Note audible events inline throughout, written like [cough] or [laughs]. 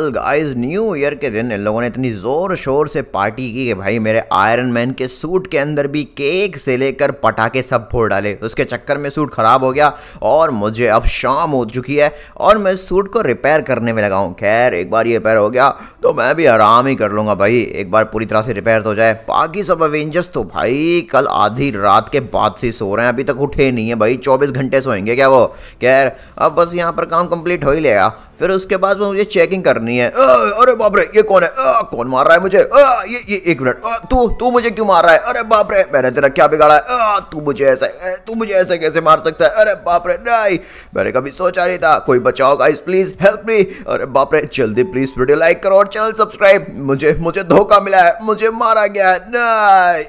Guys new year के दिन इन लोगों ने इतनी ज़ोर शोर से पार्टी की कि भाई मेरे आयरन मैन के सूट के अंदर भी केक से लेकर पटाखे सब फोड़ डाले उसके चक्कर में सूट ख़राब हो गया और मुझे अब शाम हो चुकी है और मैं सूट को रिपेयर करने में लगाऊँ खैर एक बार ये रिपेयर हो गया तो मैं भी आराम ही कर लूँगा भाई एक बार पूरी तरह से रिपेयर हो तो जाए बाकी सब अवेंजर्स तो भाई कल आधी रात के बाद से सो रहे हैं अभी तक उठे नहीं है भाई चौबीस घंटे सोएंगे क्या वो खैर अब बस यहाँ पर काम कम्प्लीट हो ही लेगा फिर उसके बाद वो मुझे चेकिंग करनी है अरे बाप रे ये कौन है आ, कौन मार रहा है मुझे आ, ये ये एक मिनट तू तू मुझे क्यों मार रहा है अरे बाप रे मैंने तेरा क्या बिगाड़ा है तू मुझे ऐसा तू मुझे ऐसे कैसे मार सकता है अरे बाप रे नहीं मैंने कभी सोचा नहीं था कोई बचाओ गाइस प्लीज हेल्प मी अरे बाप रे जल्दी प्लीज वीडियो लाइक करो और चैनल सब्सक्राइब मुझे मुझे धोखा मिला है मुझे मारा गया है नहीं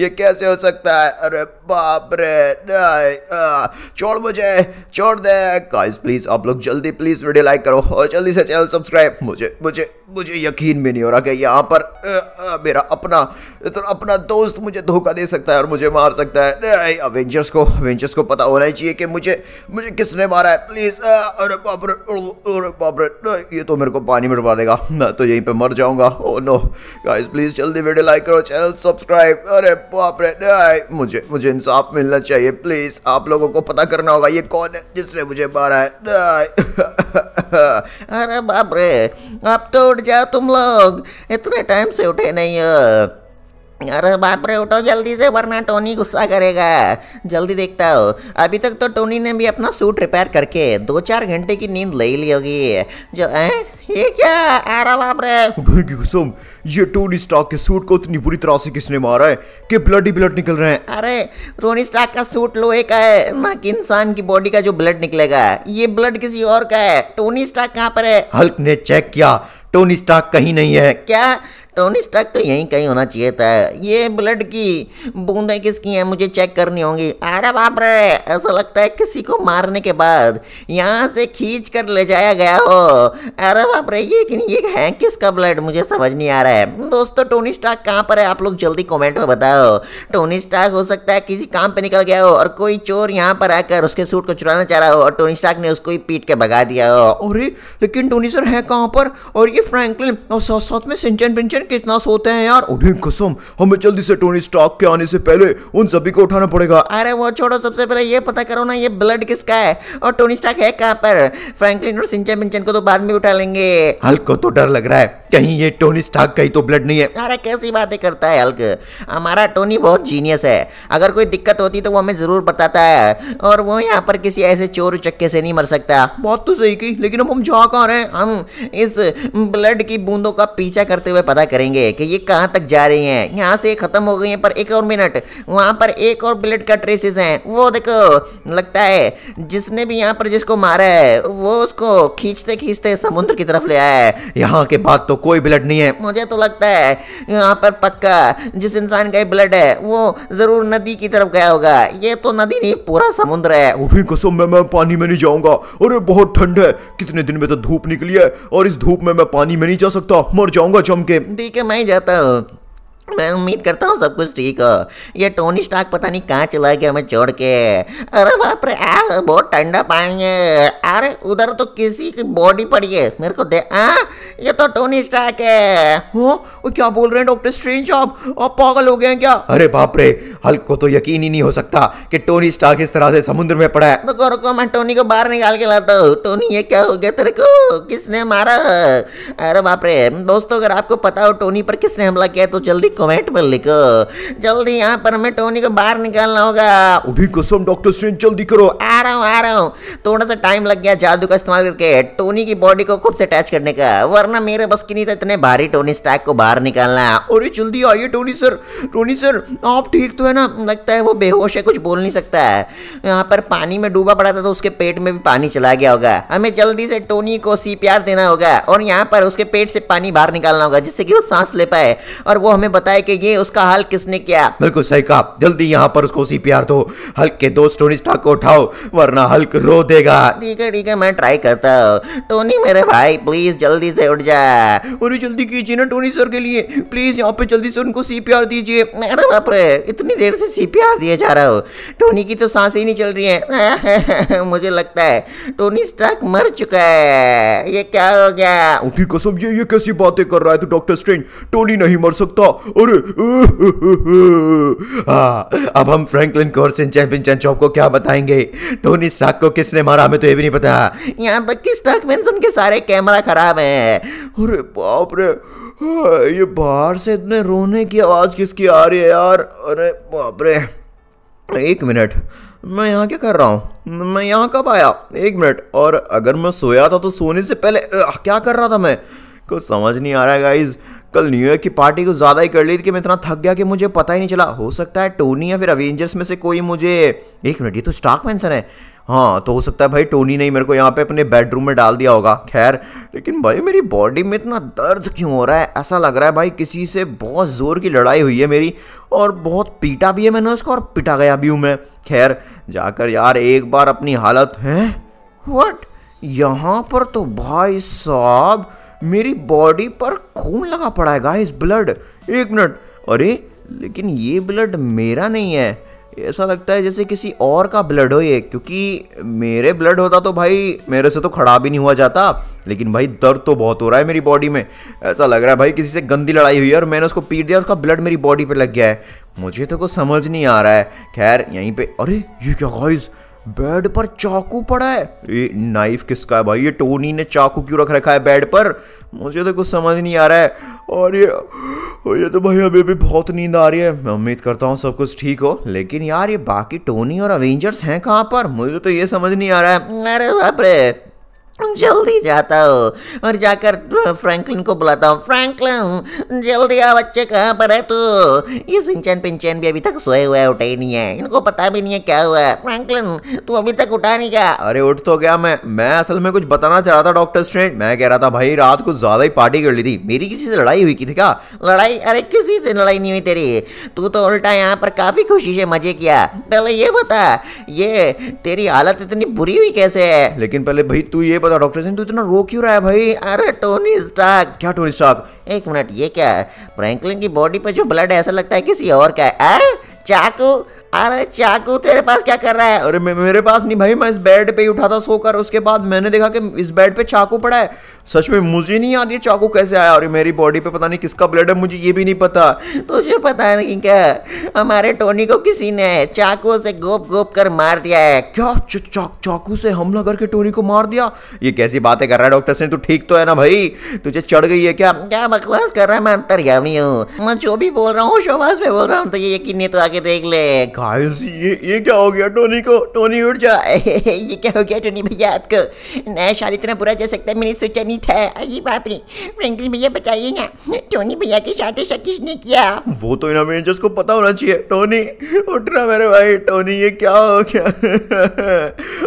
[laughs] ये कैसे हो सकता है अरे बाप रे नहीं छोड़ मुझे छोड़ दे गाइस प्लीज प्लीज़ आप लोग जल्दी प्लीज़ वीडियो लाइक करो और हाँ, जल्दी से चैनल सब्सक्राइब मुझे मुझे मुझे यकीन भी नहीं हो रहा कि यहाँ पर आ, आ, मेरा अपना तो अपना दोस्त मुझे धोखा दे सकता है और मुझे मार सकता है अवेंजर्स को अवेंजर्स को पता होना चाहिए कि मुझे मुझे किसने मारा है प्लीज़ अरे बाबरे अरे बाबरे ये तो मेरे को पानी में डुबा देगा मैं तो यहीं पर मर जाऊँगा ओ नो गाइज प्लीज़ जल्दी वीडियो लाइक करो चैनल सब्सक्राइब अरे बाबरे मुझे मुझे इंसाफ मिलना चाहिए प्लीज़ आप लोगों को पता करना होगा ये कौन है जिसने मुझे मारा है अरे बाप रे अब तो उठ जाओ तुम लोग इतने टाइम से उठे नहीं हो अरे बाप रे उठो जल्दी से वरना टोनी गुस्सा करेगा जल्दी देखता हो अभी तक तो टोनी ने भी अपना सूट रिपेयर करके दो चार घंटे की नींद ले ली होगी जो है ये क्या आ रहा बाप रे भाई कसम ये टोनी स्टार्क के सूट को इतनी बुरी तरह से किसने मारा है कि ब्लड ही ब्लड निकल रहे हैं अरे टोनी स्टार्क का सूट लोहे का है ना कि इंसान की बॉडी का जो ब्लड निकलेगा ये ब्लड किसी और का है टोनी स्टार्क कहाँ पर है हल्क ने चेक किया टोनी स्टार्क कहीं नहीं है क्या टोनी स्टार्क तो यहीं कहीं होना चाहिए था ये ब्लड की बूंदें किसकी हैं मुझे चेक करनी होंगी अरे बाप रे ऐसा लगता है किसी को मारने के बाद यहाँ से खींच कर ले जाया गया हो अरे बाप रे ये ये है किसका ब्लड मुझे समझ नहीं आ रहा है दोस्तों टोनी स्टाक कहाँ पर है आप लोग जल्दी कॉमेंट में बताओ टोनी स्टाक हो सकता है किसी काम पर निकल गया हो और कोई चोर यहाँ पर आकर उसके सूट को चुराना चाह रहा हो और टोनी स्टाक ने उसको ही पीट के भगा दिया हो अरे लेकिन टोनी सर है कहाँ पर और ये फ्रैंकलिन और साथ साथ में सिंचन पिंचन फिर कितना सोते हैं यार उन्हें कसम हमें जल्दी से टोनी स्टॉक के आने से पहले उन सभी को उठाना पड़ेगा अरे वो छोड़ो सबसे पहले ये पता करो ना ये ब्लड किसका है और टोनी स्टॉक है कहाँ पर फ्रैंकलिन और सिंचन मिंचन को तो बाद में उठा लेंगे हल्क तो डर लग रहा है कहीं ये टोनी स्टॉक का ही तो ब्लड नहीं है अरे कैसी बातें करता है हल्क हमारा टोनी बहुत जीनियस है अगर कोई दिक्कत होती तो वो हमें जरूर बताता है और वो यहाँ पर किसी ऐसे चोर चक्के से नहीं मर सकता बहुत तो सही की लेकिन अब हम जहाँ कहाँ रहे हैं हम इस ब्लड की बूंदों का पीछा करते हुए पता करेंगे कि ये कहाँ तक जा रही हैं यहाँ से ख़त्म हो गई हैं पर एक और मिनट वहाँ पर एक और बुलेट का ट्रेसेस हैं वो देखो लगता है जिसने भी यहाँ पर जिसको मारा है वो उसको खींचते खींचते समुद्र की तरफ ले आया है यहाँ के बाद तो कोई ब्लड नहीं है मुझे तो लगता है यहाँ पर पक्का जिस इंसान का ब्लड है वो ज़रूर नदी की तरफ गया होगा ये तो नदी नहीं पूरा समुद्र है अभी कसम में मैं पानी में नहीं जाऊंगा अरे बहुत ठंड है कितने दिन में तो धूप निकली है और इस धूप में मैं पानी में नहीं जा सकता मर जाऊंगा जम के ठीक है मैं ही जाता हूँ मैं उम्मीद करता हूँ सब कुछ ठीक हो ये टोनी स्टाक पता नहीं कहाँ चला गया हमें छोड़ के अरे बाप रे आ बहुत ठंडा पानी है अरे उधर तो किसी की बॉडी पड़ी है मेरे को दे आ ये तो टोनी स्टॉक है हाँ, वो क्या बोल रहे हैं डॉक्टर स्ट्रेंज आप आप पागल हो गए हैं क्या अरे बाप रे हल्क को तो यकीन ही नहीं हो सकता कि टोनी स्टाक इस तरह से समुद्र में पड़ा है रुको रुको मैं टोनी को बाहर निकाल के लाता हूँ टोनी ये क्या हो गया तेरे को किसने मारा अरे बाप रे दोस्तों अगर आपको पता हो टोनी पर किसने हमला किया तो जल्दी कमेंट में लिखो जल्दी यहाँ पर हमें टोनी को बाहर निकालना होगा अभी कसम डॉक्टर स्ट्रेंज जल्दी करो आ रहा हूँ आ रहा हूँ थोड़ा सा टाइम लग गया जादू का इस्तेमाल करके टोनी की बॉडी को खुद से अटैच करने का वरना मेरे बस की नहीं था इतने भारी टोनी स्टैक को बाहर निकालना अरे जल्दी आइए टोनी सर टोनी सर आप ठीक तो है ना लगता है वो बेहोश है कुछ बोल नहीं सकता है यहाँ पर पानी में डूबा पड़ा था तो उसके पेट में भी पानी चला गया होगा हमें जल्दी से टोनी को सी देना होगा और यहाँ पर उसके पेट से पानी बाहर निकालना होगा जिससे कि वो सांस ले पाए और वो हमें पता कि ये उसका हल किसने किया बिल्कुल सही कहा जल्दी यहाँ पर उसको सीपीआर दो हल्क के दो टोनी स्टार्क को उठाओ वरना हल्क रो देगा ठीक है ठीक है मैं ट्राई करता हूँ टोनी मेरे भाई प्लीज जल्दी से उठ जाए अरे जल्दी कीजिए ना टोनी सर के लिए प्लीज यहाँ पे जल्दी से उनको सीपीआर दीजिए मेरे बाप रे इतनी देर से सीपीआर दिया जा रहा हो टोनी की तो सांसें ही नहीं चल रही है [laughs] मुझे लगता है टोनी स्टार्क मर चुका है ये क्या हो गया उठी कसम ये ये कैसी बातें कर रहा है तू डॉक्टर स्ट्रेंज टोनी नहीं मर सकता और [laughs] हाँ अब हम फ्रैंकलिन कोर्सिन चैंपियन चौक को क्या बताएंगे टोनी स्टार्क को किसने मारा हमें तो ये भी नहीं पता यहाँ तक कि स्टार्क मेंशन के सारे कैमरा खराब है अरे बाप रे हाँ, ये बाहर से इतने रोने की आवाज़ किसकी आ रही है यार अरे बाप रे एक मिनट मैं यहाँ क्या कर रहा हूँ मैं यहाँ कब आया एक मिनट और अगर मैं सोया था तो सोने से पहले आ, क्या कर रहा था मैं कुछ समझ नहीं आ रहा है गाइज़ कल न्यूयॉर्क की पार्टी कुछ ज़्यादा ही कर ली थी कि मैं इतना थक गया कि मुझे पता ही नहीं चला हो सकता है टोनी या फिर अवेंजर्स में से कोई मुझे एक मिनट ये तो स्टाक मैंसन है हाँ तो हो सकता है भाई टोनी ने मेरे को यहाँ पे अपने बेडरूम में डाल दिया होगा खैर लेकिन भाई मेरी बॉडी में इतना दर्द क्यों हो रहा है ऐसा लग रहा है भाई किसी से बहुत ज़ोर की लड़ाई हुई है मेरी और बहुत पीटा भी है मैंने उसको और पिटा गया भी हूँ मैं खैर जाकर यार एक बार अपनी हालत है वट यहाँ पर तो भाई साहब मेरी बॉडी पर खून लगा पड़ा है गाइस ब्लड एक मिनट अरे लेकिन ये ब्लड मेरा नहीं है ऐसा लगता है जैसे किसी और का ब्लड हो ये क्योंकि मेरे ब्लड होता तो भाई मेरे से तो खड़ा भी नहीं हुआ जाता लेकिन भाई दर्द तो बहुत हो रहा है मेरी बॉडी में ऐसा लग रहा है भाई किसी से गंदी लड़ाई हुई है और मैंने उसको पीट दिया उसका ब्लड मेरी बॉडी पे लग गया है मुझे तो कुछ समझ नहीं आ रहा है खैर यहीं पे अरे ये क्या गाइस बेड पर चाकू पड़ा है ये नाइफ किसका है भाई ये टोनी ने चाकू क्यों रख रखा है बेड पर मुझे तो कुछ समझ नहीं आ रहा है और ये और ये तो भाई अभी भी बहुत नींद आ रही है मैं उम्मीद करता हूँ सब कुछ ठीक हो लेकिन यार ये बाकी टोनी और अवेंजर्स हैं कहाँ पर मुझे तो ये समझ नहीं आ रहा है अरे बाप रे [laughs] जल्दी जाता हूँ और जाकर फ्रैंकलिन को बुलाता हूँ फ्रैंकलिन जल्दी आ बच्चे कहाँ पर है तू ये सिंचन पिंचन भी अभी तक सोए हुए है उठे ही नहीं है इनको पता भी नहीं है क्या हुआ है फ्रैंकलिन तू अभी तक उठा नहीं क्या अरे उठ तो गया मैं मैं असल में कुछ बताना चाह रहा था डॉक्टर स्ट्रेंट मैं कह रहा था भाई रात को ज़्यादा ही पार्टी कर ली थी मेरी किसी से लड़ाई हुई की थी क्या लड़ाई अरे किसी से लड़ाई नहीं हुई तेरी तू तो उल्टा यहाँ पर काफ़ी खुशी से मज़े किया पहले ये बता ये तेरी हालत इतनी बुरी हुई कैसे है लेकिन पहले भाई तू ये पता डॉक्टर सिंह तू इतना रो क्यों रहा है भाई अरे टोनी स्टार्क क्या टोनी स्टार्क एक मिनट ये क्या है फ्रैंकलिन की बॉडी पर जो ब्लड है ऐसा लगता है किसी और का है चाकू अरे चाकू तेरे पास क्या कर रहा है अरे मेरे पास नहीं भाई मैं इस बेड पे ही उठा था सोकर उसके बाद मैंने देखा कि इस बेड पे चाकू पड़ा है सच में मुझे नहीं याद ये चाकू कैसे आया और मेरी बॉडी पे पता नहीं किसका ब्लड है मुझे ये भी नहीं पता तुझे पता नहीं क्या हमारे टोनी को किसी ने चाकू से गोप गोप कर मार दिया है क्या चाकू से हमला करके टोनी को मार दिया ये कैसी बातें कर रहा है डॉक्टर से तू ठीक तो है ना भाई तुझे चढ़ गई है क्या क्या बकवास कर रहा है मैं अंतर्यामी हूँ मैं जो भी बोल रहा हूँ शोबास में बोल रहा हूँ तो ये यकीन नहीं तो आगे देख ले ये ये क्या हो गया टोनी को टोनी उठ जा [laughs] ये क्या हो गया टोनी भैया आपको नया शादी इतना बुरा जा सकता है मैंने सोचा नहीं नहीं था अरे बाप रे फ्रेंकलिन भैया बताइए ना टोनी भैया के साथ ऐसा किसने किया वो तो इन अवेंजर्स को पता होना चाहिए टोनी उठ रहा मेरे भाई टोनी ये क्या हो गया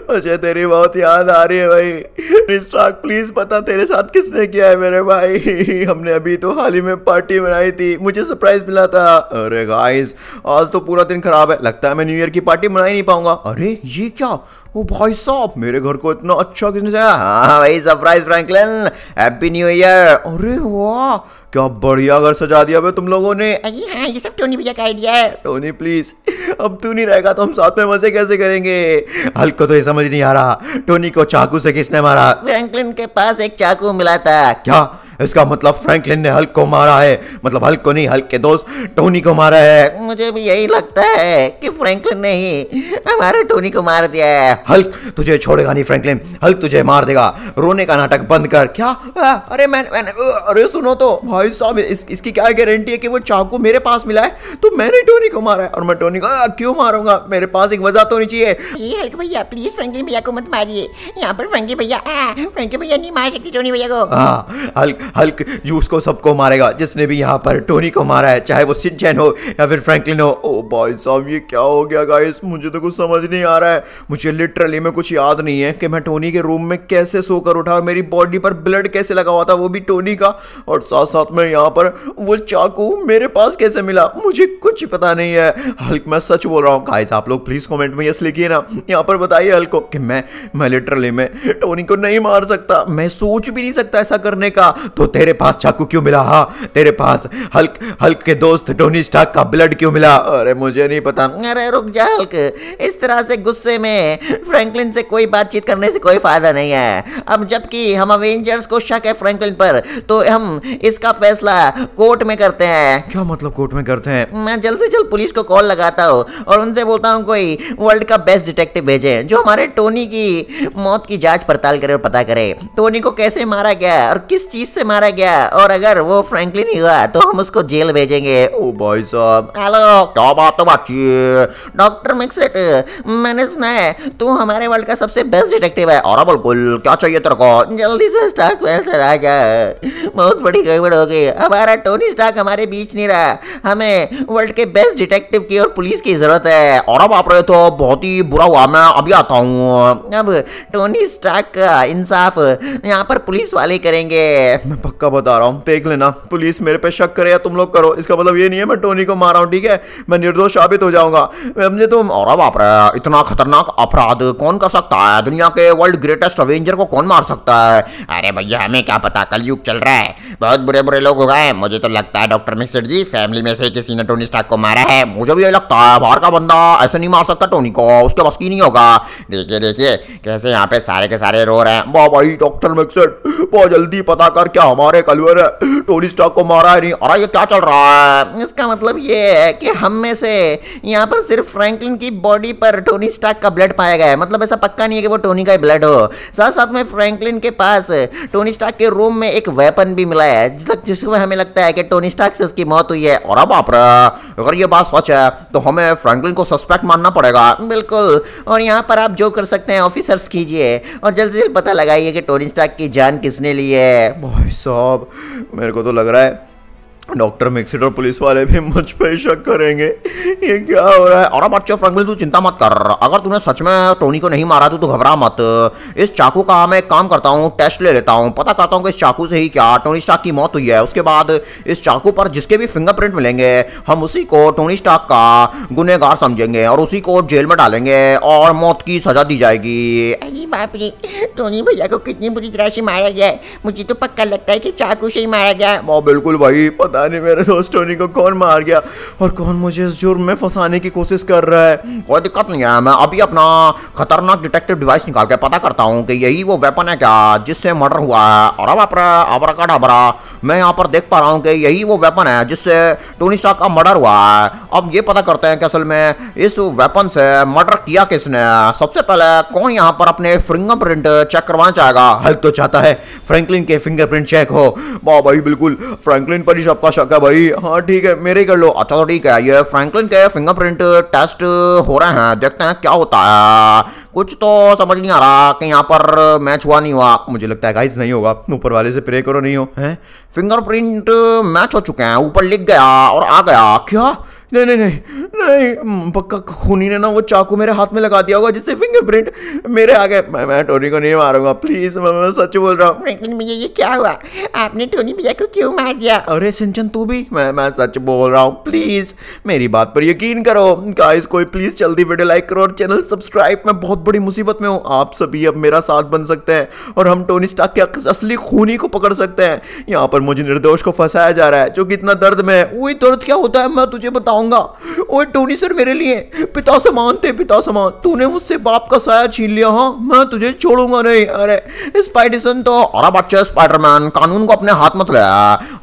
[laughs] मुझे तेरी बहुत याद आ रही है भाई स्टार्क प्लीज पता तेरे साथ किसने किया है मेरे भाई [laughs] हमने अभी तो हाल ही में पार्टी मनाई थी मुझे सरप्राइज मिला था अरे गाइस आज तो पूरा दिन खराब है लगता है मैं न्यू ईयर की पार्टी मनाई नहीं पाऊंगा अरे ये क्या ओ भाई साहब मेरे घर को इतना अच्छा किसने सजाया हाँ भाई surprise Franklin happy new year अरे वाह क्या बढ़िया घर सजा दिया भाई तुम लोगों ने अरे हाँ, हाँ ये सब टोनी भैया का आइडिया है टोनी प्लीज अब तू नहीं रहेगा तो हम साथ में मजे कैसे करेंगे हल्क को तो ये समझ नहीं आ रहा टोनी को चाकू से किसने मारा फ्रैंकलिन के पास एक चाकू मिला था क्या इसका मतलब फ्रैंकलिन ने हल्क को मारा है मतलब हल्क को नहीं हल्क के दोस्त टोनी को मारा है मुझे भी यही लगता है कि फ्रैंकलिन ने ही हमारे टोनी को मार दिया है हल्क तुझे छोड़ेगा नहीं फ्रैंकलिन हल्क तुझे मार देगा रोने का नाटक बंद कर क्या आ, अरे मैंने मैं, अरे सुनो तो भाई साहब इस, इसकी क्या गारंटी है कि वो चाकू मेरे पास मिला है तो मैंने टोनी को मारा है और मैं टोनी को आ, क्यों मारूंगा मेरे पास एक वजह तो होनी चाहिए हल्क भैया प्लीज फ्रैंकलिन भैया को मत मारिए यहाँ पर फ्रेंकी भैया फ्रेंकी भैया नहीं मार सकती टोनी भैया को हाँ हल्क हल्क जूस को सबको मारेगा जिसने भी यहाँ पर टोनी को मारा है चाहे वो सिंचैन हो या फिर फ्रैंकलिन हो ओ भाई साहब ये क्या हो गया गाइस मुझे तो कुछ समझ नहीं आ रहा है मुझे लिटरली में कुछ याद नहीं है कि मैं टोनी के रूम में कैसे सोकर उठा मेरी बॉडी पर ब्लड कैसे लगा हुआ था वो भी टोनी का और साथ साथ में यहाँ पर वो चाकू मेरे पास कैसे मिला मुझे कुछ पता नहीं है हल्क मैं सच बोल रहा हूँ गाइस आप लोग प्लीज़ कॉमेंट में यस लिखिए ना यहाँ पर बताइए हल्क को कि मैं मैं लिटरली में टोनी को नहीं मार सकता मैं सोच भी नहीं सकता ऐसा करने का तो तेरे पास चाकू क्यों मिला हाँ तेरे पास हल्क हल्क के दोस्त टोनी स्टार्क का ब्लड क्यों मिला अरे मुझे नहीं पता अरे रुक जा हल्क इस तरह से गुस्से में फ्रैंकलिन से कोई बातचीत करने से कोई फ़ायदा नहीं है अब जबकि हम अवेंजर्स को शक है फ्रैंकलिन पर तो हम इसका फैसला कोर्ट में करते हैं क्या मतलब कोर्ट में करते हैं मैं जल्द से जल्द पुलिस को कॉल लगाता हूँ और उनसे बोलता हूँ कोई वर्ल्ड का बेस्ट डिटेक्टिव भेजे जो हमारे टोनी की मौत की जांच पड़ताल करे और पता करे टोनी को कैसे मारा गया और किस चीज़ से मारा गया और अगर वो फ्रैंकलिन ही हुआ तो हम उसको जेल भेजेंगे ओ भाई साहब हेलो क्या बात है अच्छी डॉक्टर मिक्सेट मैंने सुना है तू हमारे वर्ल्ड का सबसे बेस्ट डिटेक्टिव है और बिल्कुल क्या चाहिए तेरे को जल्दी से स्टाक वेल सर आ जा बहुत बड़ी गड़बड़ हो गई हमारा टोनी स्टाक हमारे बीच नहीं रहा हमें वर्ल्ड के बेस्ट डिटेक्टिव की और पुलिस की जरूरत है और अब आप रहे तो बहुत ही बुरा हुआ मैं अभी आता हूँ अब टोनी स्टाक का इंसाफ यहाँ पर पुलिस वाले करेंगे मैं पक्का बता रहा हूँ देख लेना पुलिस मेरे पे शक करे या तुम लोग करो इसका मतलब ये नहीं है मैं टोनी को मारा हूँ ठीक है मैं निर्दोष साबित हो जाऊंगा समझे तुम और अब इतना खतरनाक अपराध कौन कर सकता है दुनिया के वर्ल्ड ग्रेटेस्ट अवेंजर को कौन मार सकता है अरे भैया हमें क्या पता कल युग चल रहा है बहुत बुरे बुरे लोग हो गए मुझे तो लगता है डॉक्टर मिश्र जी फैमिली में से किसी ने टोनी स्टाक को मारा है मुझे भी ये लगता है बाहर का बंदा ऐसे नहीं मार सकता टोनी को उसके बस की नहीं होगा देखिए देखिए कैसे यहाँ पे सारे के सारे रो रहे हैं वाह भाई डॉक्टर मिक्सर बहुत जल्दी पता कर क्या हमारे कलवर टोनी स्टॉक को मारा है नहीं अरे ये क्या चल रहा है इसका मतलब ये है कि हम में से यहाँ पर सिर्फ फ्रैंकलिन की बॉडी पर टोनी स्टॉक का ब्लड पाया गया है मतलब ऐसा पक्का नहीं है कि वो टोनी का ही ब्लड हो साथ साथ में फ्रैंकलिन के पास टोनी स्टॉक के रूम में एक वेपन भी मिला है जिसमें हमें लगता है कि टोनी स्टॉक से उसकी मौत हुई है और अब आप अगर ये बात सच है तो हमें फ्रैंकलिन को सस्पेक्ट मानना पड़ेगा बिल्कुल और यहाँ पर आप जो कर सकते हैं ऑफिसर्स कीजिए और जल्द से जल्द पता लगाइए कि टोनी स्टॉक की जान किसने ली है भाई साहब मेरे को तो लग रहा है डॉक्टर मिक्सिट और पुलिस वाले भी मुझ पर शक करेंगे ये क्या हो रहा है और अब अच्छे फ्रैंकलिन तू चिंता मत कर अगर तूने सच में टोनी को नहीं मारा तो तू घबरा मत इस चाकू का मैं काम करता हूँ टेस्ट ले लेता हूँ पता करता हूँ कि इस चाकू से ही क्या टोनी स्टाक की मौत हुई है उसके बाद इस चाकू पर जिसके भी फिंगरप्रिंट मिलेंगे हम उसी को टोनी स्टाक का गुनहगार समझेंगे और उसी को जेल में डालेंगे और मौत की सजा दी जाएगी बाप रे टोनी भैया को कितनी बुरी तरह से मारा गया मुझे तो पक्का लगता है कि चाकू से ही मारा गया हाँ, बिल्कुल भाई पता पता नहीं मेरे दोस्त टोनी को कौन मार गया और कौन मुझे इस जुर्म में फंसाने की कोशिश कर रहा है कोई दिक्कत नहीं है मैं अभी अपना खतरनाक डिटेक्टिव डिवाइस निकाल के पता करता हूँ कि यही वो वेपन है क्या जिससे मर्डर हुआ है और अब अपरा अबरा मैं यहाँ पर देख पा रहा हूँ कि यही वो वेपन है जिससे टोनी स्टार्क का मर्डर हुआ है अब ये पता करते हैं कि असल में इस वेपन से मर्डर किया किसने सबसे पहले कौन यहाँ पर अपने फिंगरप्रिंट चेक करवाना चाहेगा हल्क तो चाहता है फ्रैंकलिन के फिंगरप्रिंट चेक हो वाह भाई बिल्कुल फ्रैंकलिन पर ही सबका शक है भाई हाँ ठीक है मेरे कर लो अच्छा तो ठीक है ये फ्रैंकलिन के फिंगरप्रिंट टेस्ट हो रहे हैं देखते हैं क्या होता है कुछ तो समझ नहीं आ रहा कि यहाँ पर मैच हुआ नहीं हुआ मुझे लगता है गाइस नहीं होगा ऊपर वाले से प्रे करो नहीं हो हैं फिंगरप्रिंट मैच हो चुके हैं ऊपर लिख गया और आ गया क्या नहीं नहीं नहीं नहीं पक्का खूनी ने ना वो चाकू मेरे हाथ में लगा दिया होगा जिससे फिंगरप्रिंट मेरे आगे मैं मैं टोनी को नहीं मारूंगा प्लीज़ मैं, मैं सच बोल रहा हूँ लेकिन भैया ये क्या हुआ आपने टोनी भैया को क्यों मार दिया अरे सिंचन तू भी मैं मैं सच बोल रहा हूँ प्लीज़ मेरी बात पर यकीन करो गाइस कोई प्लीज़ जल्दी वीडियो लाइक करो और चैनल सब्सक्राइब मैं बहुत बड़ी मुसीबत में हूँ आप सभी अब मेरा साथ बन सकते हैं और हम टोनी स्टाक के असली खूनी को पकड़ सकते हैं यहाँ पर मुझे निर्दोष को फंसाया जा रहा है जो कि इतना दर्द में है वही दर्द क्या होता है मैं तुझे बताऊँ आऊंगा ओए टोनी सर मेरे लिए पिता समान थे पिता समान तूने मुझसे बाप का साया छीन लिया हाँ मैं तुझे छोड़ूंगा नहीं अरे स्पाइडरसन तो अरे बच्चे स्पाइडरमैन कानून को अपने हाथ मत ले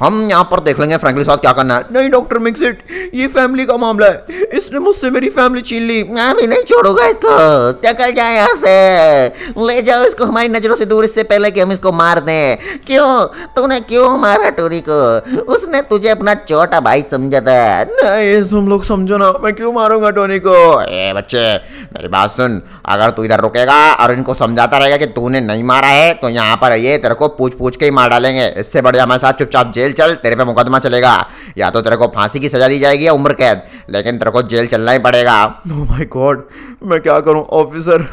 हम यहाँ पर देख लेंगे फ्रेंकली साथ क्या करना है नहीं डॉक्टर मिक्सिट ये फैमिली का मामला है इसने मुझसे मेरी फैमिली छीन ली मैं भी नहीं छोड़ूंगा इसको टकल जाए यहाँ से ले जाओ इसको हमारी नज़रों से दूर इससे पहले कि हम इसको मार दें क्यों तूने क्यों मारा टोनी को उसने तुझे अपना छोटा भाई समझा था नहीं गाइस तुम लोग समझो ना मैं क्यों मारूंगा टोनी को ए बच्चे मेरी बात सुन अगर तू इधर रुकेगा और इनको समझाता रहेगा कि तूने नहीं मारा है तो यहाँ पर ये तेरे को पूछ पूछ के ही मार डालेंगे इससे बढ़िया हमारे साथ चुपचाप जेल चल तेरे पे मुकदमा चलेगा या तो तेरे को फांसी की सजा दी जाएगी या उम्र कैद लेकिन तेरे को जेल चलना ही पड़ेगा नो माई गॉड मैं क्या करूँ ऑफिसर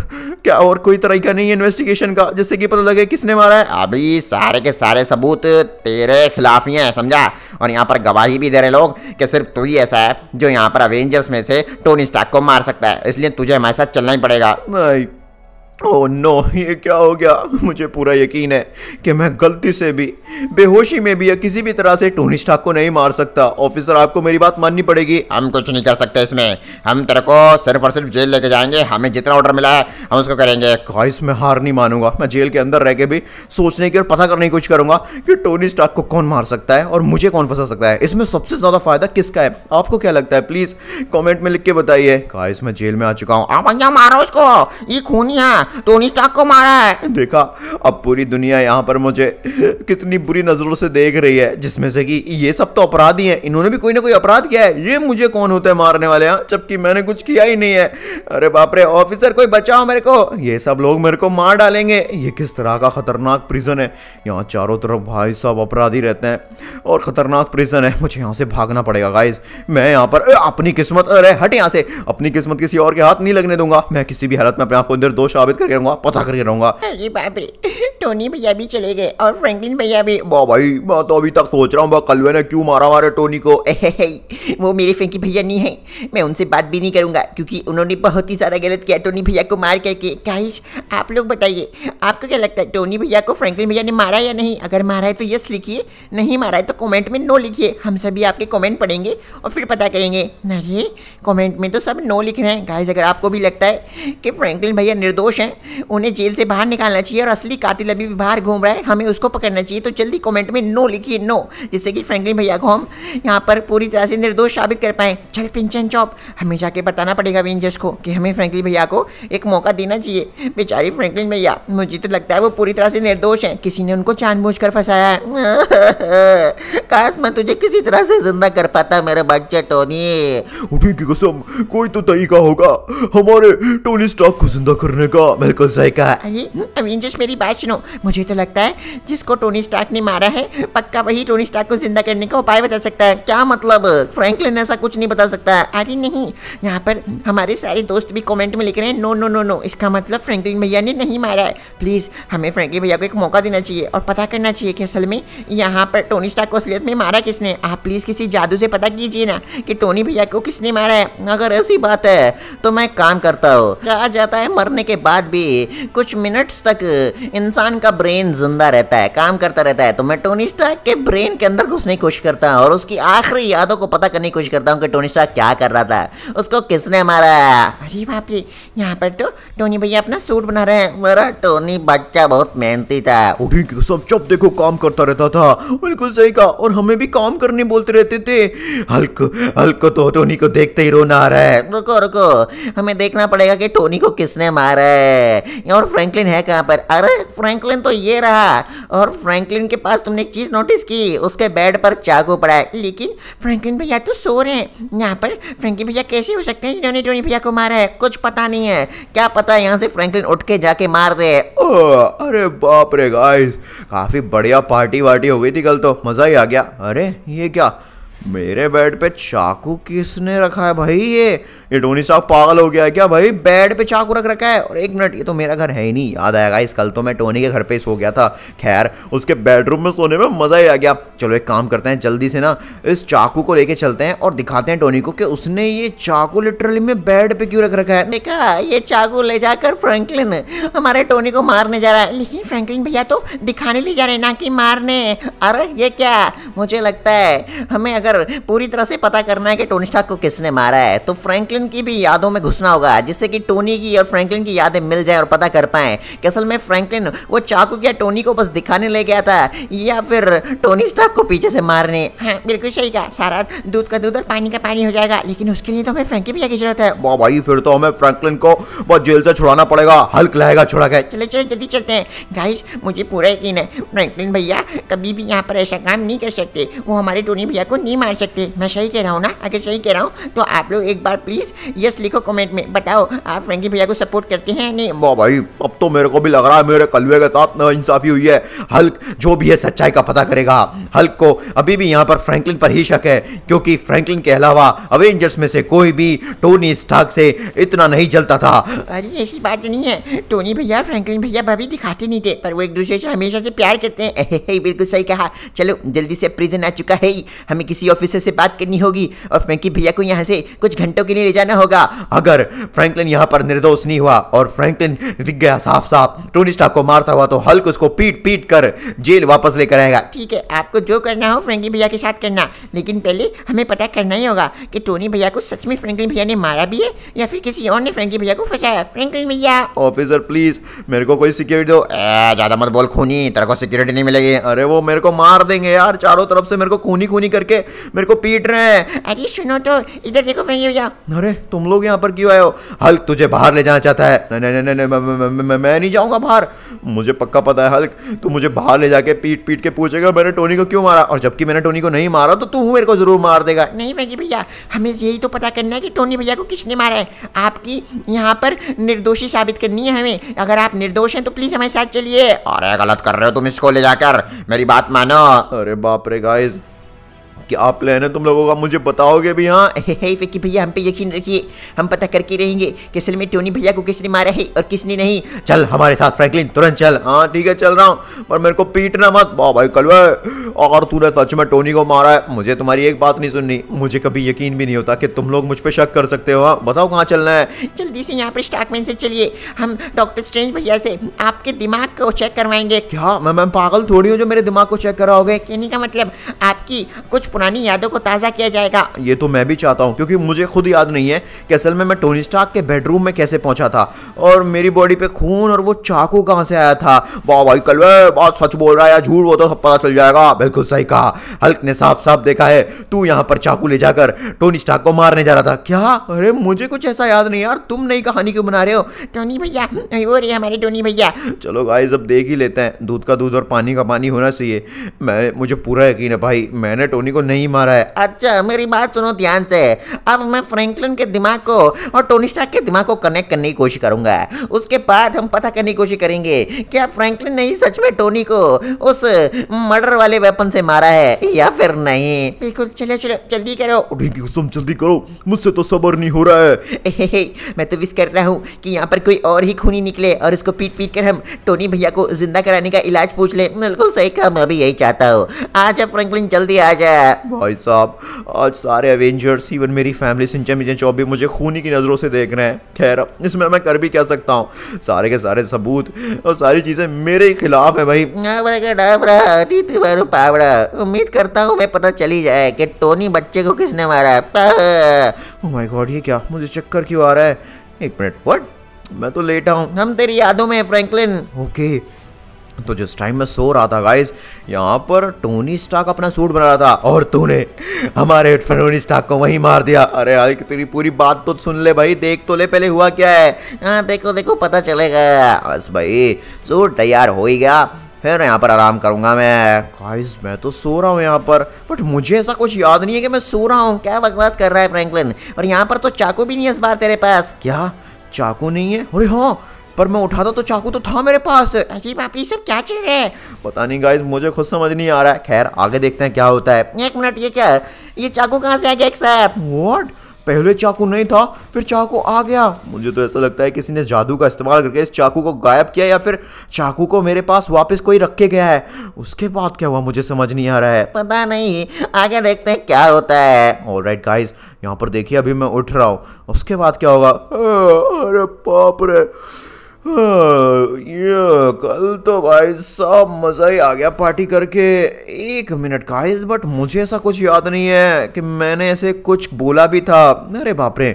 क्या और कोई तरीका नहीं है इन्वेस्टिगेशन का जिससे कि पता लगे किसने मारा है अभी सारे के सारे सबूत तेरे खिलाफ ही हैं समझा और यहाँ पर गवाही भी दे रहे लोग कि सिर्फ तू ही ऐसा है जो यहाँ पर अवेंजर्स में से टोनी स्टाक को मार सकता है इसलिए तुझे हमारे साथ चलना ही पड़ेगा ओ oh नो ये क्या हो गया मुझे पूरा यकीन है कि मैं गलती से भी बेहोशी में भी या किसी भी तरह से टोनी स्टाक को नहीं मार सकता ऑफिसर आपको मेरी बात माननी पड़ेगी हम कुछ नहीं कर सकते इसमें हम तेरे को सिर्फ और सिर्फ जेल लेके जाएंगे हमें जितना ऑर्डर मिला है हम उसको करेंगे गाइस मैं हार नहीं मानूंगा मैं जेल के अंदर रह के भी सोचने की और पता करने की कोशिश करूंगा कि टोनी स्टाक को कौन मार सकता है और मुझे कौन फंसा सकता है इसमें सबसे ज़्यादा फायदा किसका है आपको क्या लगता है प्लीज़ कॉमेंट में लिख के बताइए गाइस मैं जेल में आ चुका हूँ आप मारो उसको ये खूनी है टोनी स्टार्क को मारा है देखा अब पूरी दुनिया यहाँ पर मुझे कितनी बुरी नजरों से देख रही है जिसमें से कि ये सब तो अपराधी हैं इन्होंने भी कोई ना कोई अपराध किया है ये मुझे कौन होते हैं मारने वाले यहाँ जबकि मैंने कुछ किया ही नहीं है अरे बाप रे ऑफिसर कोई बचाओ मेरे को ये सब लोग मेरे को मार डालेंगे ये किस तरह का खतरनाक प्रिजन है यहाँ चारों तरफ भाई सब अपराधी रहते हैं और खतरनाक प्रिजन है मुझे यहाँ से भागना पड़ेगा गाइज मैं यहाँ पर अपनी किस्मत अरे हट यहाँ से अपनी किस्मत किसी और के हाथ नहीं लगने दूंगा मैं किसी भी हालत में अपने आप को निर्दोष साबित करके रहूंगा पता करके रहूंगा अरे हाँ बाप रे टोनी भैया भी चले गए और फ्रैंकलिन भैया भी वाह भाई मैं तो अभी तक सोच रहा हूँ कलवे ने क्यों मारा हमारे टोनी को ए, [laughs] वो मेरे फ्रेंकी भैया नहीं है मैं उनसे बात भी नहीं करूंगा क्योंकि उन्होंने बहुत ही ज़्यादा गलत किया टोनी भैया को मार करके काइश आप लोग बताइए आपको क्या लगता है टोनी भैया को फ्रेंकलिन भैया ने मारा या नहीं अगर मारा है तो यस लिखिए नहीं मारा है तो कॉमेंट में नो लिखिए हम सभी आपके कॉमेंट पढ़ेंगे और फिर पता करेंगे नहीं कॉमेंट में तो सब नो लिख रहे हैं गाइज अगर आपको भी लगता है कि फ्रेंकलिन भैया निर्दोष हैं उन्हें जेल से बाहर निकालना चाहिए और असली कातिल अभी भी बाहर घूम रहा है हमें उसको पकड़ना चाहिए तो जल्दी कमेंट में नो लिखिए नो जिससे कि फ्रैंकलिन भैया को हम यहाँ पर पूरी तरह से निर्दोष साबित कर पाएँ चल पिंचन चौप हमें जाके बताना पड़ेगा वेंजर्स को कि हमें फ्रैंकलिन भैया को एक मौका देना चाहिए बेचारी फ्रैंकलिन भैया मुझे तो लगता है वो पूरी तरह से निर्दोष हैं किसी ने उनको जानबूझ कर फंसाया है [laughs] काश मैं तुझे किसी तरह से जिंदा कर पाता मेरा बच्चा टोनी उठी की कसम कोई तो तरीका होगा हमारे टोनी स्टॉक को जिंदा करने का Oh, बिल्कुल सही कहा अरे अवेंजर्स हम्म, मेरी बात सुनो मुझे तो लगता है जिसको टोनी स्टार्क ने मारा है पक्का वही टोनी स्टार्क को जिंदा करने का उपाय बता सकता है क्या मतलब फ्रैंकलिन ऐसा कुछ नहीं बता सकता अरे नहीं यहाँ पर हमारे सारे दोस्त भी कमेंट में लिख रहे हैं नो नो नो नो इसका मतलब फ्रैंकलिन भैया ने नहीं मारा है प्लीज़ हमें फ्रैंकलिन भैया को एक मौका देना चाहिए और पता करना चाहिए कि असल में यहाँ पर टोनी स्टार्क को असलियत में मारा किसने आप प्लीज़ किसी जादू से पता कीजिए ना कि टोनी भैया को किसने मारा है अगर ऐसी बात है तो मैं काम करता हूँ कहा जाता है मरने के बाद बाद भी कुछ मिनट्स तक इंसान का ब्रेन जिंदा रहता है काम करता रहता है तो मैं टोनी स्टार्क के ब्रेन के अंदर घुसने की कोशिश करता हूँ और उसकी आखिरी यादों को पता करने की कोशिश करता हूँ कि टोनी स्टार्क क्या कर रहा था उसको किसने मारा अरे बाप रे यहाँ पर तो टोनी भैया अपना सूट बना रहे हैं मेरा टोनी बच्चा बहुत मेहनती था ठीक है सब चुप देखो काम करता रहता था बिल्कुल सही कहा और हमें भी काम करने बोलते रहते थे हल्क हल्क तो टोनी को देखते ही रोना आ रहा है रुको रुको हमें देखना पड़ेगा कि टोनी को किसने मारा है और फ्रैंकलिन है कहाँ पर अरे फ्रैंकलिन तो ये रहा और फ्रैंकलिन के पास तुमने एक चीज़ नोटिस की उसके बेड पर चाकू पड़ा है लेकिन फ्रैंकलिन भैया तो सो रहे हैं यहाँ पर फ्रैंकलिन भैया कैसे हो सकते हैं जिन्होंने टोनी भैया को मारा है कुछ पता नहीं है क्या पता है यहाँ से फ्रैंकलिन उठ के जाके मार दे ओ, अरे बाप रे गाइस काफ़ी बढ़िया पार्टी वार्टी हो गई थी कल तो मज़ा ही आ गया अरे ये क्या मेरे बेड पे चाकू किसने रखा है भाई ये ये डोनी साहब पागल हो गया है क्या भाई बेड पे चाकू रख रखा है और एक मिनट ये तो मेरा घर है ही नहीं याद आएगा इस कल तो मैं टोनी के घर पे सो गया था खैर उसके बेडरूम में सोने में मज़ा ही आ गया चलो एक काम करते हैं जल्दी से ना इस चाकू को लेके चलते हैं और दिखाते हैं टोनी को कि उसने ये चाकू लिटरली में बेड पे क्यों रख रखा है देखा ये चाकू ले जाकर फ्रेंकलिन हमारे टोनी को मारने जा रहा है लेकिन फ्रेंकलिन भैया तो दिखाने ले जा रहे हैं ना कि मारने अरे ये क्या मुझे लगता है हमें अगर जाकर पूरी तरह से पता करना है कि टोनी स्टार्क को किसने मारा है तो फ्रैंकलिन की भी यादों में घुसना होगा जिससे कि टोनी की और फ्रैंकलिन की यादें मिल जाए और पता कर पाए कि असल में फ्रैंकलिन वो चाकू क्या टोनी को बस दिखाने ले गया था या फिर टोनी स्टार्क को पीछे से मारने हाँ बिल्कुल सही कहा सारा दूध का दूध और पानी का पानी हो जाएगा लेकिन उसके लिए तो हमें फ्रेंकी भैया की जरूरत है वाह भाई फिर तो हमें फ्रैंकलिन को बस जेल से छुड़ाना पड़ेगा हल्क लाएगा छुड़ा गया चले चले जल्दी चलते हैं गाइस मुझे पूरा यकीन है फ्रैंकलिन भैया कभी भी यहाँ पर ऐसा काम नहीं कर सकते वो हमारे टोनी भैया को नहीं मार सकते मैं सही कह रहा हूँ ना अगर सही कह रहा हूँ तो आप लोग एक बार प्लीज़ यस लिखो कमेंट में बताओ आप फ्रेंकी भैया को सपोर्ट करते हैं नहीं वाह भाई अब तो मेरे को भी लग रहा है मेरे कलवे के साथ ना इंसाफी हुई है हल्क जो भी है सच्चाई का पता करेगा हल्क को अभी भी यहाँ पर फ्रैंकलिन पर ही शक है क्योंकि फ्रैंकलिन के अलावा अवेंजर्स में से कोई भी टोनी स्टार्क से इतना नहीं जलता था अरे ऐसी बात नहीं है टोनी भैया फ्रैंकलिन भैया भाभी दिखाते नहीं थे पर वो एक दूसरे से हमेशा से प्यार करते हैं [laughs] बिल्कुल सही कहा चलो जल्दी से प्रिजन आ चुका है हमें किसी ऑफिसर से बात करनी होगी और फ्रेंकी भैया को यहाँ से कुछ घंटों के लिए ले जाना होगा अगर फ्रैंकलिन यहाँ पर निर्दोष नहीं हुआ और फ्रैंकलिन दिख गया साफ साफ टोनी स्टार्क को मारता हुआ तो हल्क उसको पीट पीट कर जेल वापस लेकर आएगा ठीक है आपको जो करना हो फ्रेंकी भैया के साथ करना लेकिन पहले हमें पता करना ही होगा कि टोनी भैया को सच में फ्रेंकलिन भैया ने मारा भी है या फिर किसी और ने फ्रेंकी भैया को फंसाया फ्रेंकलिन भैया ऑफिसर प्लीज मेरे को कोई सिक्योरिटी दो ज़्यादा मत बोल खूनी तेरे को सिक्योरिटी नहीं मिलेगी अरे वो मेरे को मार देंगे यार चारों तरफ से मेरे को खूनी खूनी करके मेरे को पीट रहे हैं अरे सुनो तो इधर देखो फ्रेंकी भैया अरे तुम लोग यहाँ पर क्यों आए हो हल्क तुझे बाहर ले जाना चाहता है नहीं नहीं नहीं नहीं मैं मैं, नहीं जाऊँगा बाहर मुझे पक्का पता है हल्क तू मुझे बाहर ले जाके पीट पीट के पूछेगा मैंने टोनी को क्यों मारा और जबकि मैंने टोनी को नहीं मारा तो तू मेरे को जरूर मार देगा नहीं फ्रेंकी भैया हमें यही तो पता करना है कि टोनी भैया को किसने मारा है आपकी यहाँ पर निर्दोषी साबित करनी है हमें अगर आप निर्दोष हैं तो प्लीज़ हमारे साथ चलिए अरे गलत कर रहे हो तुम इसको ले जाकर मेरी बात मानो अरे बाप रे गाइस क्या प्लान है तुम लोगों का मुझे बताओगे भी हाँ फिक्की भैया हम पे यकीन रखिए हम पता करके रहेंगे कि असल में टोनी भैया को किसने मारा है और किसने नहीं चल हमारे साथ फ्रैंकलिन तुरंत चल हाँ ठीक है चल रहा हूँ पर मेरे को पीटना मत वाह भाई कल अगर तूने सच में टोनी को मारा है मुझे तुम्हारी एक बात नहीं सुननी मुझे कभी यकीन भी नहीं होता कि तुम लोग मुझ पर शक कर सकते हो हाँ बताओ कहाँ चलना है जल्दी से यहाँ पर स्टाकमैन से चलिए हम डॉक्टर स्ट्रेंज भैया से आपके दिमाग को चेक करवाएंगे क्या मैं मैम पागल थोड़ी हूँ जो मेरे दिमाग को चेक कराओगे कहने का मतलब आपकी कुछ पुरानी यादों को ताज़ा किया जाएगा ये तो मैं भी चाहता हूँ क्योंकि मुझे खुद याद नहीं है कि असल में मैं टोनी स्टार्क के बेडरूम में कैसे पहुँचा था और मेरी बॉडी पे खून और वो चाकू कहाँ से आया था वाह भाई कल बहुत सच बोल रहा है या झूठ वो तो सब पता चल जाएगा बिल्कुल सही कहा हल्क ने साफ साफ देखा है तू यहाँ पर चाकू ले जाकर टोनी स्टार्क को मारने जा रहा था क्या अरे मुझे कुछ ऐसा याद नहीं यार तुम नई कहानी क्यों बना रहे हो टोनी भैया वो रही हमारे टोनी भैया चलो भाई अब देख ही लेते हैं दूध का दूध और पानी का पानी होना चाहिए मैं मुझे पूरा यकीन है भाई मैंने टोनी को नहीं मारा है अच्छा मेरी बात सुनो ध्यान से अब मैं फ्रैंकलिन के दिमाग को और टोनी स्टार्क के दिमाग को कनेक्ट करने की कोशिश करूंगा उसके बाद हम पता करने की कोशिश करेंगे क्या फ्रैंकलिन ने सच में टोनी को उस मर्डर वाले वेपन से मारा है या फिर नहीं बिल्कुल चलो चलो जल्दी करो कसम जल्दी करो मुझसे तो सबर नहीं हो रहा है [laughs] हे हे, मैं तो विश कर रहा हूँ कि यहाँ पर कोई और ही खूनी निकले और उसको पीट पीट कर हम टोनी भैया को जिंदा कराने का इलाज पूछ ले बिल्कुल सही कहा मैं भी यही चाहता हूँ आ जा फ्रैंकलिन जल्दी आ जा भाई साहब आज सारे एवेंजर्स इवन मेरी फैमिली सिंचा मिजन चौबी मुझे खूनी की नज़रों से देख रहे हैं खैर इसमें मैं कर भी कह सकता हूँ सारे के सारे सबूत और सारी चीज़ें मेरे ही खिलाफ है भाई पावड़ा उम्मीद करता हूँ मैं पता चली जाए कि टोनी बच्चे को किसने मारा ओह माय गॉड ये क्या मुझे चक्कर क्यों आ रहा है एक मिनट वट मैं तो लेटा हूँ हम तेरी यादों में फ्रैंकलिन ओके okay. तो जिस टाइम मैं सो रहा था गाइस यहाँ पर टोनी स्टाक अपना सूट बना रहा था और तूने हमारे टोनी स्टाक को वहीं मार दिया अरे यार तेरी पूरी बात तो सुन ले भाई देख तो ले पहले हुआ क्या है हाँ देखो देखो पता चलेगा बस भाई सूट तैयार हो ही गया फिर यहाँ पर आराम करूंगा मैं गाइस मैं तो सो रहा हूँ यहाँ पर बट मुझे ऐसा कुछ याद नहीं है कि मैं सो रहा हूँ क्या बकवास कर रहा है फ्रैंकलिन और यहाँ पर तो चाकू भी नहीं है इस बार तेरे पास क्या चाकू नहीं है अरे हाँ पर मैं उठाता तो चाकू तो था मेरे पास अरे बाप ये सब क्या चल रहा है पता नहीं गाइज मुझे खुद समझ नहीं आ रहा है खैर आगे देखते हैं क्या होता है एक मिनट ये क्या है ये चाकू कहाँ से आ गया एक साथ वॉट पहले चाकू नहीं था फिर चाकू आ गया मुझे तो ऐसा लगता है किसी ने जादू का इस्तेमाल करके इस चाकू को गायब किया या फिर चाकू को मेरे पास वापस कोई रख के गया है उसके बाद क्या हुआ मुझे समझ नहीं आ रहा है पता नहीं आगे देखते हैं क्या होता है ऑल राइट गाइज यहाँ पर देखिए अभी मैं उठ रहा हूँ उसके बाद क्या होगा अरे पापरे हाँ, ये कल तो भाई साहब मज़ा ही आ गया पार्टी करके एक मिनट का बट मुझे ऐसा कुछ याद नहीं है कि मैंने ऐसे कुछ बोला भी था अरे बाप रे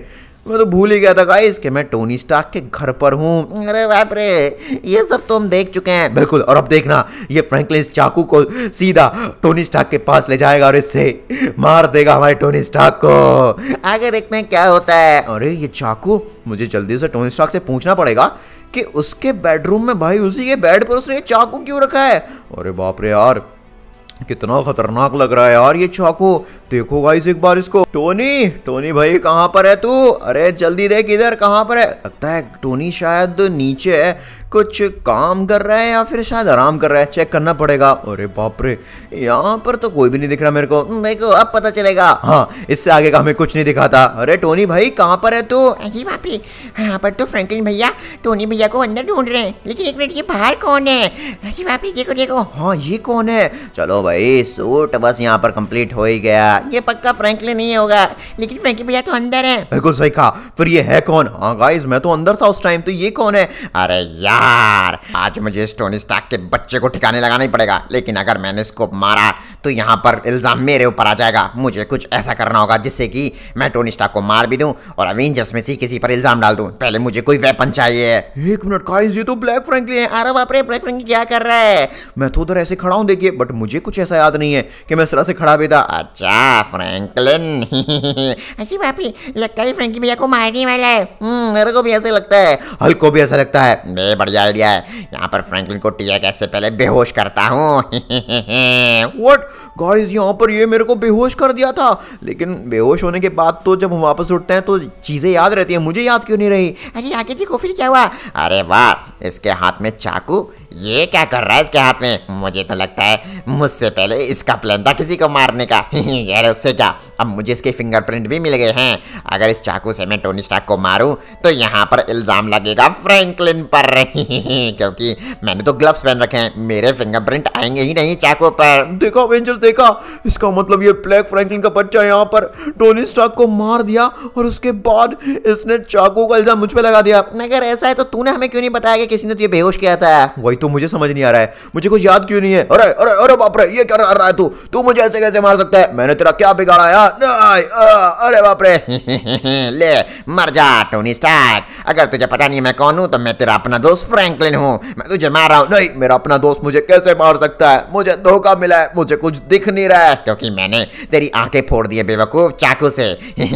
मैं तो भूल ही गया था गाइस कि मैं टोनी स्टार्क के घर पर हूँ अरे बाप रे ये सब तो हम देख चुके हैं बिल्कुल और अब देखना ये फ्रैंकलिन इस चाकू को सीधा टोनी स्टार्क के पास ले जाएगा और इससे मार देगा हमारे टोनी स्टार्क को आगे देखते हैं क्या होता है अरे ये चाकू मुझे जल्दी से टोनी स्टार्क से पूछना पड़ेगा कि उसके बेडरूम में भाई उसी के बेड पर उसने चाकू क्यों रखा है अरे बाप रे यार कितना खतरनाक लग रहा है यार ये चाकू देखो गाइस एक बार इसको टोनी टोनी भाई कहाँ पर है तू अरे जल्दी देख इधर कहाँ पर है लगता है टोनी शायद नीचे है कुछ काम कर रहा है या फिर शायद आराम कर रहा है चेक करना पड़ेगा अरे बाप रे यहाँ पर तो कोई भी नहीं दिख रहा मेरे को देखो अब पता चलेगा हाँ इससे आगे का हमें कुछ नहीं दिखा था अरे टोनी भाई कहाँ पर है तू तो? अरे बाप रे यहाँ पर तो फ्रैंकलिन भैया टोनी भैया को अंदर ढूंढ रहे हैं लेकिन एक मिनट ये बाहर कौन है अजी बाप रे देखो देखो हाँ ये कौन है चलो भाई सूट बस यहाँ पर कंप्लीट हो ही गया ये पक्का फ्रैंकलिन नहीं होगा लेकिन फ्रैंकलिन भैया तो अंदर है बिल्कुल सही कहा फिर ये है कौन हाँ गाइज मैं तो अंदर था उस टाइम तो ये कौन है अरे यार यार आज मुझे स्टोनी स्टाक के बच्चे को ठिकाने लगाना ही पड़ेगा लेकिन अगर मैंने इसको मारा तो यहाँ पर इल्ज़ाम मेरे ऊपर आ जाएगा मुझे कुछ ऐसा करना होगा जिससे कि मैं टोनी स्टाक को मार भी दूँ और अवीन में से किसी पर इल्ज़ाम डाल दूँ पहले मुझे कोई वेपन चाहिए एक मिनट गाइस ये तो ब्लैक फ्रेंकली है अरे बाप रे ब्लैक फ्रेंकली क्या कर रहा है मैं तो उधर ऐसे खड़ा हूँ देखिए बट मुझे कुछ ऐसा याद नहीं है कि मैं इस तरह से खड़ा भी था अच्छा फ्रेंकलिन अच्छी बापी लगता है फ्रेंकी भैया को मारने वाला है हम्म, मेरे को भी ऐसा लगता है हल्को भी ऐसा लगता है बढ़िया आइडिया है यहाँ पर फ्रैंकलिन को टीजा कैसे पहले बेहोश करता हूँ वट [laughs] गाइस यहाँ पर ये मेरे को बेहोश कर दिया था लेकिन बेहोश होने के बाद तो जब हम वापस उठते हैं तो चीज़ें याद रहती हैं मुझे याद क्यों नहीं रही अरे आगे जी को फिर क्या हुआ अरे वाह इसके हाथ में चाकू ये क्या कर रहा है इसके हाथ में मुझे तो लगता है मुझसे पहले इसका प्लान था किसी को मारने का [laughs] यार उससे क्या अब मुझे इसके फिंगरप्रिंट भी मिल गए हैं अगर इस चाकू से मैं टोनी स्टाक को मारूं तो यहाँ पर इल्ज़ाम लगेगा फ्रैंकलिन पर [laughs] क्योंकि मैंने तो ग्लव्स पहन रखे हैं मेरे फिंगरप्रिंट आएंगे ही नहीं चाकू पर देखो एवेंजर्स देखा इसका मतलब ये ब्लैक फ्रैंकलिन का बच्चा यहाँ पर टोनी स्टार्क को मार दिया और उसके बाद इसने चाकू का इल्जाम मुझ पर लगा दिया अगर ऐसा है तो तूने हमें क्यों नहीं बताया कि किसी ने तुझे बेहोश किया था वही तो मुझे समझ नहीं आ रहा है मुझे कुछ याद क्यों नहीं है अरे अरे अरे बाप रे ये क्या कर रहा है तू तू मुझे ऐसे कैसे मार सकता है मैंने तेरा क्या बिगाड़ा यार नहीं अरे बाप रे [laughs] ले मर जा टोनी स्टार्क अगर तुझे पता नहीं मैं कौन हूँ तो मैं तेरा अपना दोस्त फ्रैंकलिन हूँ मैं तुझे मार रहा हूँ नहीं मेरा अपना दोस्त मुझे कैसे मार सकता है मुझे धोखा मिला है मुझे कुछ दे दिख नहीं रहा है क्योंकि मैंने तेरी आंखें फोड़ दी बेवकूफ चाकू से [laughs]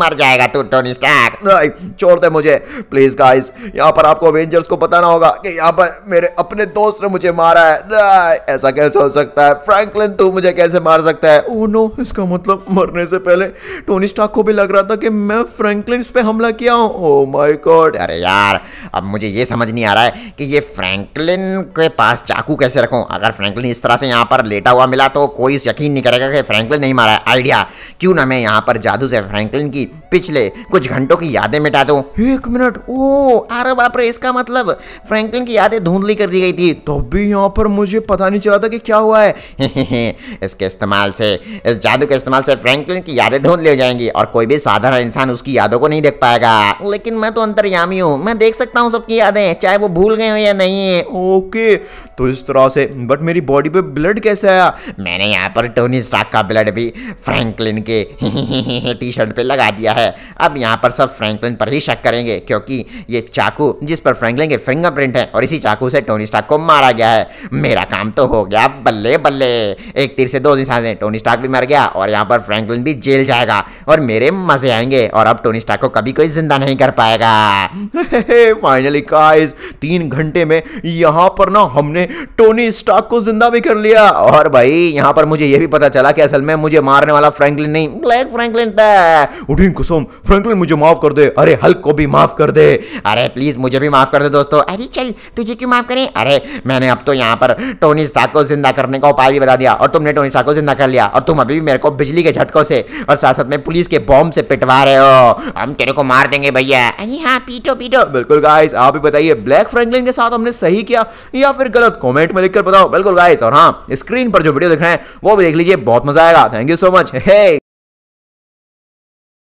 मर जाएगा तू टोनी स्टार्क नहीं छोड़ दे मुझे प्लीज गाइस यहाँ पर आपको अवेंजर्स को बताना होगा कि यहाँ पर मेरे अपने दोस्त ने मुझे मारा है ऐसा कैसे हो सकता है फ्रैंकलिन तू मुझे कैसे मार सकता है ओ oh, नो इसका मतलब मरने से पहले टोनी स्टार्क को भी लग रहा था कि मैं फ्रैंकलिन पे हमला किया हूँ ओ माय गॉड अरे यार अब मुझे ये समझ नहीं आ रहा है कि ये फ्रैंकलिन के पास चाकू कैसे रखूं अगर फ्रैंकलिन इस तरह से यहाँ पर लेटा हुआ मिला मारेगा तो कोई यकीन नहीं करेगा कि फ्रैंकलिन नहीं मारा आइडिया क्यों ना मैं यहाँ पर जादू से फ्रैंकलिन की पिछले कुछ घंटों की यादें मिटा दूँ एक मिनट ओ अरे बाप रे इसका मतलब फ्रैंकलिन की यादें धुंधली कर दी गई थी तो भी यहाँ पर मुझे पता नहीं चला था कि क्या हुआ है [laughs] इसके इस्तेमाल से इस जादू के इस्तेमाल से फ्रैंकलिन की यादें धुंधली हो जाएंगी और कोई भी साधारण इंसान उसकी यादों को नहीं देख पाएगा लेकिन मैं तो अंतर्यामी हूँ मैं देख सकता हूँ सबकी यादें चाहे वो भूल गए हो या नहीं ओके तो इस तरह से बट मेरी बॉडी पे ब्लड कैसे आया मैंने यहाँ पर टोनी स्टाक का ब्लड भी फ्रैंकलिन के टी [laughs] शर्ट पे लगा दिया है अब यहाँ पर सब फ्रैंकलिन पर ही शक करेंगे क्योंकि ये चाकू जिस पर फ्रैंकलिन के फिंगरप्रिंट है और इसी चाकू से टोनी स्टाक को मारा गया है मेरा काम तो हो गया बल्ले बल्ले एक तीर से दो निशाने टोनी स्टाक भी मर गया और यहाँ पर फ्रेंकलिन भी जेल जाएगा और मेरे मजे आएंगे और अब टोनी स्टाक को कभी कोई जिंदा नहीं कर पाएगा फाइनली [laughs] काइज तीन घंटे में यहाँ पर ना हमने टोनी स्टाक को जिंदा भी कर लिया और भाई यहाँ पर मुझे यह भी पता चला कि असल में मुझे मारने वाला फ्रैंकलिन नहीं ब्लैक फ्रैंकलिन था उठीन कुसुम फ्रैंकलिन मुझे माफ कर दे अरे हल्क को भी माफ कर दे अरे प्लीज मुझे भी माफ कर दे दोस्तों अरे चल तुझे क्यों माफ करें अरे मैंने अब तो यहाँ पर टोनी स्टार्क को जिंदा करने का उपाय भी बता दिया और तुमने टोनी स्टार्क को जिंदा कर लिया और तुम अभी भी मेरे को बिजली के झटकों से और साथ साथ में पुलिस के बॉम्ब से पिटवा रहे हो हम तेरे को मार देंगे भैया अरे हाँ पीटो पीटो बिल्कुल गाइस आप ही बताइए ब्लैक फ्रैंकलिन के साथ हमने सही किया या फिर गलत कमेंट में लिखकर बताओ बिल्कुल गाइस और हाँ स्क्रीन पर जो वीडियो वीडियो देख रहे हैं वो भी देख लीजिए बहुत मजा आएगा थैंक यू सो मच है